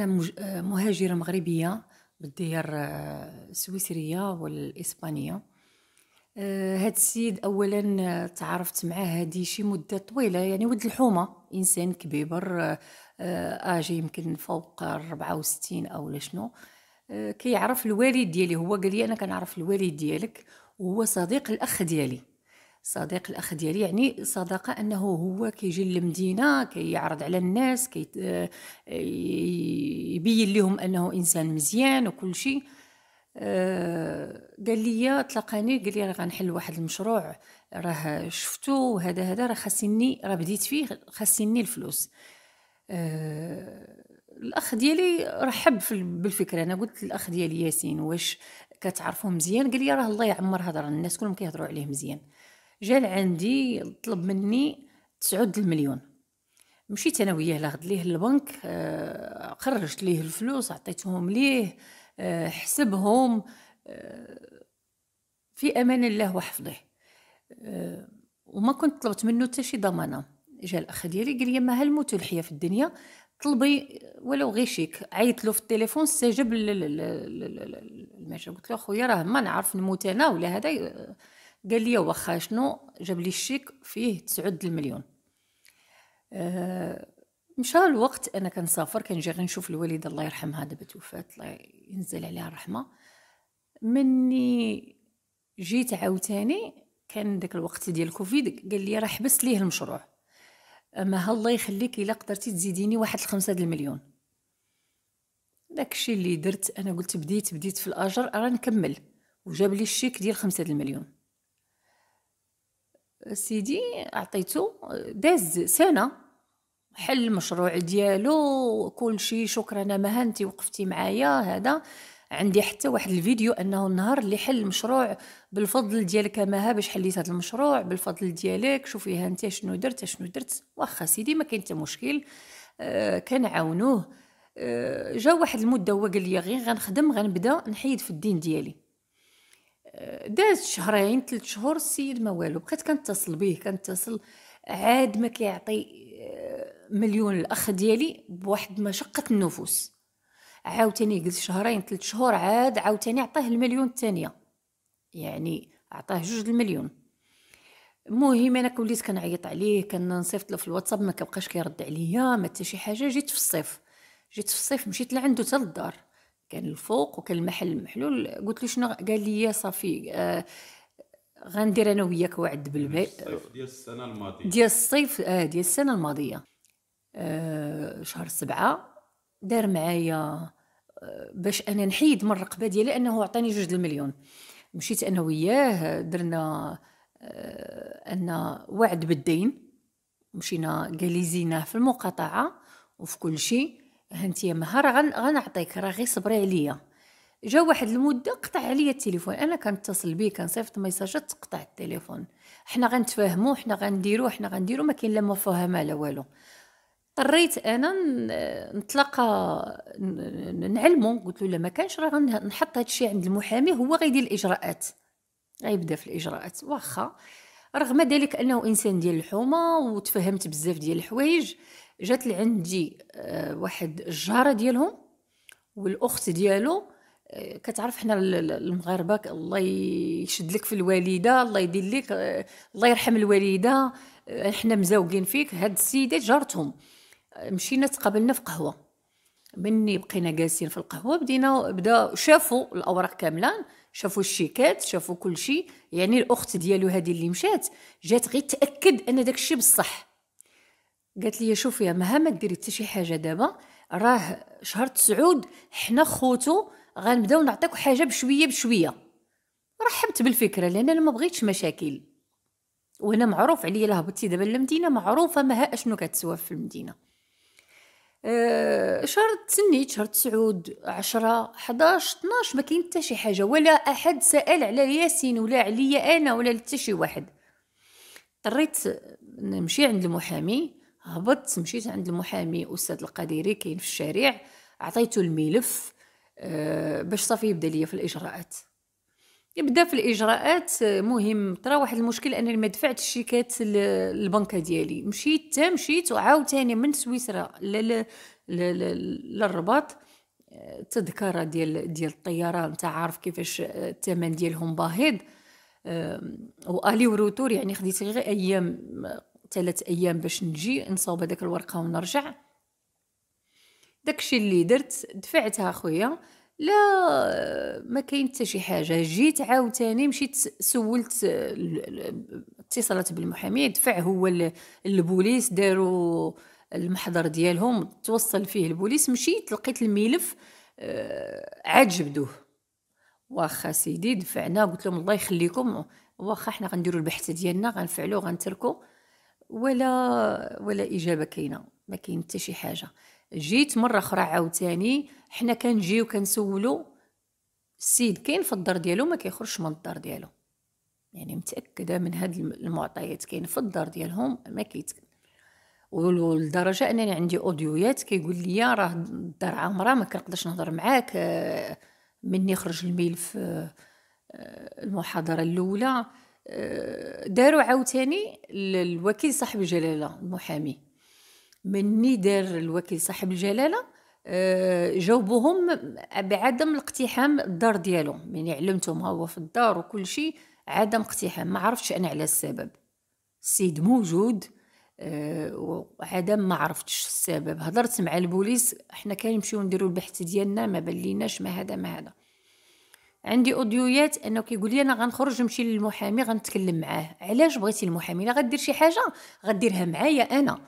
أنا مهاجرة مغربية بالديار السويسرية والإسبانية آه، هاد السيد اولا تعرفت معاه هادي شي مده طويله يعني ولد الحومه انسان كبير آه، اجي يمكن فوق 64 او لا شنو آه، كيعرف الوالد ديالي هو قال لي انا كنعرف الوالد ديالك وهو صديق الاخ ديالي صديق الاخ ديالي يعني صداقه انه هو كيجي للمدينه كيعرض على الناس كي آه، يبين لهم انه انسان مزيان وكل شيء آه، قال لي تلاقاني قال لي راه غنحل واحد المشروع راه شفتو وهذا هذا راه خاصني راه بديت فيه خاصني الفلوس آه، الاخ ديالي رحب بالفكره انا قلت للاخ ديالي ياسين واش كتعرفوه مزيان قال لي راه الله يعمر هضر الناس كلهم كيهضروا عليه مزيان جا لعندي طلب مني تسعود المليون مشيت انا وياه لاخد ليه البنك آه خرجت ليه الفلوس عطيتهم ليه آه حسبهم آه في امان الله وحفظه آه، وما كنت طلبت منه حتى شي ضمانه جا الاخ ديالي قال لي ما هالموت الحياه في الدنيا طلبي ولو غير شيك عيط له في التليفون استجاب المجال قلت له خويا راه ما نعرف نموت انا ولا هذا آه، قال لي واخا شنو جاب لي الشيك فيه 9 المليون أه مشى الوقت انا كنسافر كنجي غير نشوف الوالده الله يرحمها دابا توفات الله ينزل عليها الرحمه مني جيت عاوتاني كان داك الوقت ديال كوفيد قال لي راه حبس ليه المشروع اما الله يخليك الا قدرتي تزيديني واحد الخمسة د المليون داكشي اللي درت انا قلت بديت بديت في الاجر راه نكمل وجاب لي الشيك ديال خمسة د المليون سيدي عطيته آه، داز سنه حل المشروع ديالو كل شيء شكرا انا مهنتي وقفتي معايا هذا عندي حتى واحد الفيديو انه النهار اللي حل المشروع بالفضل ديالك مها باش حليت هذا المشروع بالفضل ديالك شوفي انت شنو درت شنو درت واخا سيدي ما كاين حتى مشكل آه كنعاونوه آه، جا واحد المده هو قال لي غير غنخدم غنبدا نحيد في الدين ديالي داز شهرين ثلاث شهور السيد ما والو بقيت كنتصل به كنتصل عاد ما كيعطي آه، مليون الاخ ديالي بواحد مشقه النفوس عاوتاني جلس شهرين ثلاث شهور عاد عاوتاني عطاه المليون الثانيه يعني عطاه جوج المليون المهم انا وليت كنعيط عليه كنصيفط له في الواتساب ما كيبقاش كيرد عليا ما حتى شي حاجه جيت في الصيف جيت في الصيف مشيت لعندو حتى للدار كان الفوق وكان المحل المحلول قلت له شنو قال لي صافي آه غندير انا وياك وعد بالبيع ديال السنه الماضيه ديال الصيف اه ديال السنه الماضيه آه شهر سبعة دار معايا آه باش انا نحيد من الرقبه ديالي انه عطاني جوج المليون مشيت انا وياه درنا آه ان وعد بالدين مشينا زيناه في المقاطعه وفي كل شيء هانتيا مها غن غنعطيك راه غير صبري عليا جا واحد المده قطع عليا التليفون انا كنتصل بيه كنصيفط ميساجات تقطع التليفون حنا غنتفاهموا حنا غنديروا حنا غنديروا ما كاين لا مفاهمه لا والو اضطريت انا نتلاقى نعلمو قلت له لا ما كانش راه غنحط هادشي عند المحامي هو غيدير الاجراءات غيبدا في الاجراءات واخا رغم ذلك انه انسان ديال الحومه وتفهمت بزاف ديال الحوايج جات لعندي آه، واحد الجاره ديالهم والاخت ديالو آه، كتعرف حنا المغاربه الله يشد لك في الوالده الله يدير لك آه، الله يرحم الوالده حنا مزوقين فيك هاد السيده جارتهم مشينا تقابلنا في قهوه مني بقينا جالسين في القهوه بدينا بدا شافوا الاوراق كامله شافوا الشيكات شافوا كل شيء يعني الاخت ديالو هذه اللي مشات جات غير تاكد ان داك الشيء بصح قالت لي شوفي يا مها ديري حتى شي حاجه دابا راه شهر تسعود حنا خوتو غنبداو نعطيك حاجه بشويه بشويه رحبت بالفكره لان انا ما بغيتش مشاكل وانا معروف عليا الا هبطتي دابا للمدينه معروفه مها اشنو كتسوى في المدينه آه، شهر تسنيت شهر تسعود عشرة حداش طناش ما كاين حتى شي حاجه ولا احد سال على ياسين ولا عليا انا ولا حتى شي واحد اضطريت نمشي عند المحامي هبطت مشيت عند المحامي استاذ القديري كاين في الشارع عطيته الملف أه باش صافي يبدا ليا في الاجراءات يبدا في الاجراءات آه، مهم ترى واحد المشكل انني ما دفعت الشيكات البنكه ديالي مشيت تا مشيت وعاوتاني من سويسرا للرباط آه، تذكره ديال ديال الطياره نتا عارف كيفاش آه، الثمن ديالهم باهظ والي وروتور يعني خديت غير ايام ثلاث ايام باش نجي نصاوب هذاك الورقه ونرجع داكشي اللي درت دفعتها خويا لا ما كاين حتى شي حاجه جيت عاوتاني مشيت سولت اتصلت بالمحامي دفع هو البوليس داروا المحضر ديالهم توصل فيه البوليس مشيت لقيت الملف آه، عاد جبدوه واخا سيدي دفعنا قلت لهم الله يخليكم واخا حنا غنديروا البحث ديالنا غنفعلو غنتركو ولا ولا اجابه كاينه ما كاين حتى شي حاجه جيت مره اخرى عاوتاني حنا كنجيو كنسولو السيد كاين في الدار ديالو ما كيخرجش من الدار ديالو يعني متاكده من هاد المعطيات كاين في الدار ديالهم ما كيتكلم ولدرجه انني عندي اوديويات كيقول لي راه الدار عامره ما كنقدرش نهضر معاك مني خرج الملف المحاضره الاولى داروا عاوتاني الوكيل صاحب الجلاله المحامي مني دار الوكيل صاحب الجلاله آه، جاوبوهم بعدم الاقتحام الدار ديالو يعني علمتهم هو في الدار وكل شيء عدم اقتحام ما عرفتش انا على السبب السيد موجود آه، وعدم ما عرفتش السبب هضرت مع البوليس احنا كنمشيو نديرو البحث ديالنا ما بليناش ما هذا ما هذا عندي اوديويات انه كيقول لي انا غنخرج نمشي للمحامي غنتكلم معاه علاش بغيتي المحامي لا غدير شي حاجه غديرها معايا انا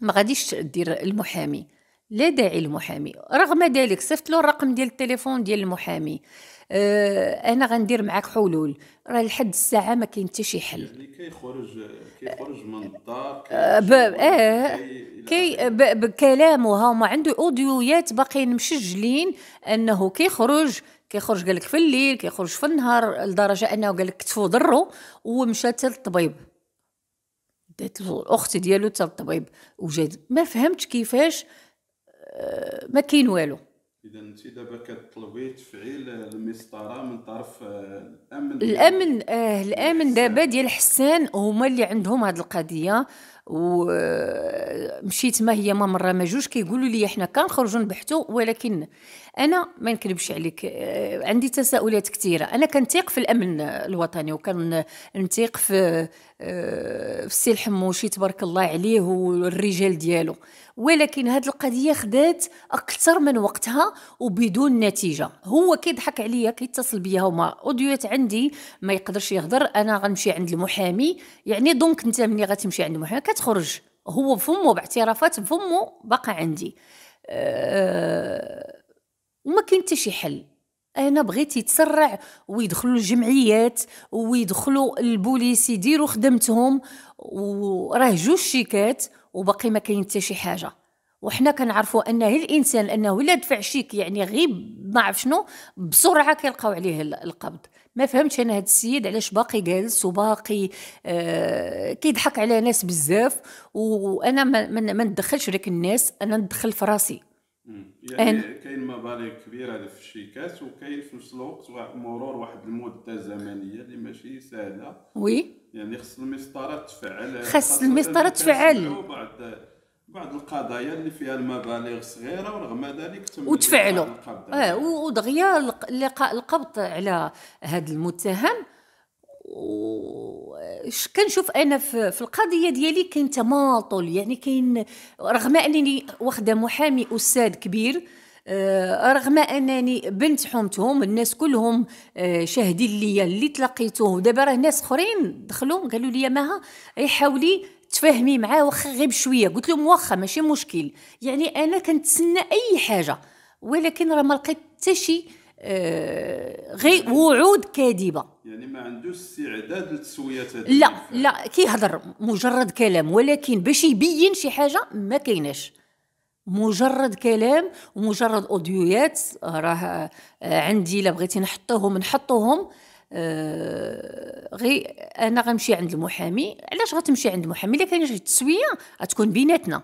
ما غاديش دير المحامي لا داعي المحامي رغم ذلك صيفط له الرقم ديال التليفون ديال المحامي آه، انا غندير معاك حلول راه لحد الساعه ما كاين حتى شي حل يعني كيخرج كيخرج من الدار اه, آه، كي بكلامه هما عنده اوديويات باقيين مسجلين انه كيخرج كيخرج قالك في الليل كيخرج في النهار لدرجه انه قالك كتفو ضرو ومشى حتى للطبيب دات الاخت ديالو حتى للطبيب وجات ما فهمتش كيفاش آه، ما كاين والو اذا انت دابا كتطلبي تفعيل المسطره من طرف آه، الامن الامن آه الامن دابا ديال حسان هما اللي عندهم هذه القضيه ومشيت ما هي ما مره ما جوج كيقولوا لي احنا كنخرجوا نبحثوا ولكن انا ما نكذبش عليك آه، عندي تساؤلات كثيره انا كنثيق في الامن الوطني وكنثيق في آه، في السي الحموشي تبارك الله عليه والرجال ديالو ولكن هذه القضيه خدات اكثر من وقتها وبدون نتيجه هو كيضحك عليا كيتصل بيا وما اوديوات عندي ما يقدرش يهضر انا غنمشي عند المحامي يعني دونك انت ملي غتمشي عند المحامي كتخرج هو بفمه باعترافات بفمه باقا عندي أه وما كاين حتى شي حل انا بغيت يتسرع ويدخلوا الجمعيات ويدخلوا البوليس يديروا خدمتهم وراه جوج شيكات وباقي ما كاين حتى شي حاجه وحنا كنعرفوا ان الانسان انه الا دفع شيك يعني غير ما عرف شنو بسرعه كيلقاو عليه القبض ما فهمتش انا هذا السيد علاش باقي جالس وباقي آه كيضحك على ناس بزاف وانا ما, ما ندخلش ديك الناس انا ندخل في راسي يعني كاين مبالغ كبيره في الشيكات وكاين في نفس الوقت مرور واحد المده زمنيه اللي ماشي سهله وي يعني خص المسطره تفعل خص المسطره تفعل بعض القضايا اللي فيها المبالغ صغيره ورغم ذلك تم وتفعلوا اه ودغيا لقاء القبض على هذا المتهم وش كنشوف انا في القضيه ديالي كاين تماطل يعني كاين رغم انني واخده محامي استاذ كبير آه، رغم انني بنت حومتهم الناس كلهم آه، شاهدين ليا اللي تلاقيتوه دابا راه ناس اخرين دخلوا قالوا لي ماها يحاولي تفاهمي معاه واخا غير بشويه قلت لهم واخا ماشي مشكل يعني انا كنتسنى اي حاجه ولكن راه ما لقيت حتى شي آه غير وعود كاذبه يعني ما عندوش استعداد للتسويات لا لا كيهضر مجرد كلام ولكن باش يبين شي حاجه ما كايناش مجرد كلام ومجرد اوديويات راه آه، عندي الا بغيتي نحطوهم نحطوهم آه، غي انا غنمشي عند المحامي علاش غتمشي عند المحامي الا كانت شي تسويه غتكون بيناتنا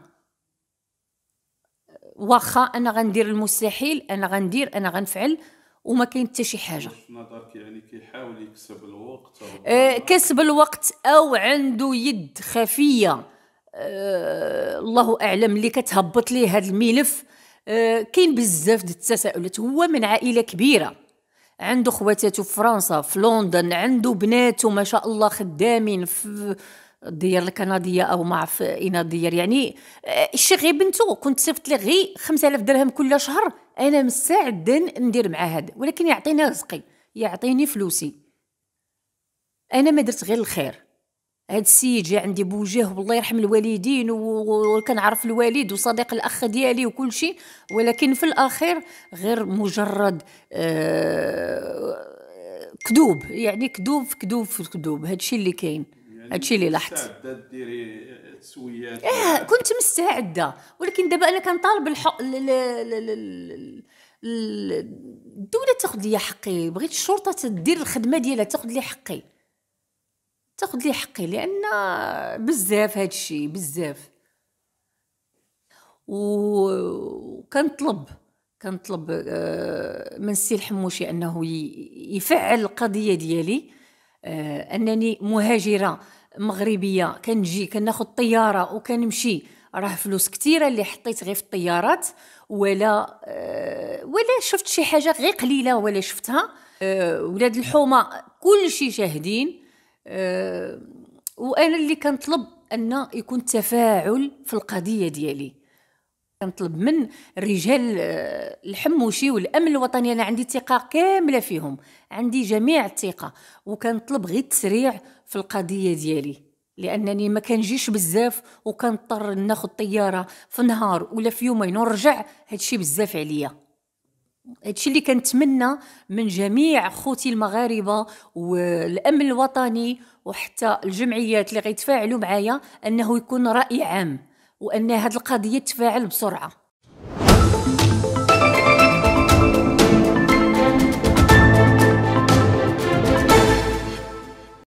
واخا انا غندير المستحيل انا غندير انا غنفعل وما كاين حتى شي حاجه في نظرك يعني كيحاول يكسب الوقت أو آه كسب الوقت او عنده يد خفيه آه الله اعلم اللي كتهبط ليه هذا الملف آه كاين بزاف ديال التساؤلات هو من عائله كبيره عنده خواتاتو في فرنسا في لندن عنده بناتو ما شاء الله خدامين في الديار الكنديه او ما عرف اين الديار يعني آه، الشي غي بنتو كنت صيفط لي غي 5000 درهم كل شهر انا مستعده ندير مع هذا ولكن يعطيني رزقي يعطيني فلوسي انا ما درت غير الخير هاد السيد جا عندي بوجه والله يرحم الوالدين وكنعرف الوالد وصديق الاخ ديالي وكل شيء ولكن في الاخير غير مجرد آه كذوب يعني كذوب في كذوب في كذوب هاد الشيء اللي كاين يعني هاد الشيء اللي لاحظت تسويات اه كنت مستعده ولكن دابا انا كنطالب الحق الدوله تاخذ لي حقي بغيت الشرطه تدير الخدمه ديالها تاخذ لي حقي تاخذ لي حقي لان بزاف هاد الشيء بزاف وكنطلب كنطلب آه، من السي الحموشي انه يفعل القضيه ديالي آه، انني مهاجره مغربيه كنجي كناخذ الطياره وكنمشي راه فلوس كثيره اللي حطيت غير في الطيارات ولا آه، ولا شفت شي حاجه غير قليله ولا شفتها ولاد الحومه كلشي شاهدين آه، وانا اللي كنطلب ان يكون تفاعل في القضيه ديالي كنطلب من رجال آه، الحموشي والامن الوطني انا عندي ثقه كامله فيهم عندي جميع الثقه وكنطلب غير التسريع في القضيه ديالي لانني ما كنجيش بزاف وكنضطر ناخذ طياره في نهار ولا في يومين ونرجع هادشي بزاف عليا هادشي اللي كنتمنى من جميع خوتي المغاربه والامن الوطني وحتى الجمعيات اللي غيتفاعلوا معايا انه يكون راي عام وان هذه القضيه تفاعل بسرعه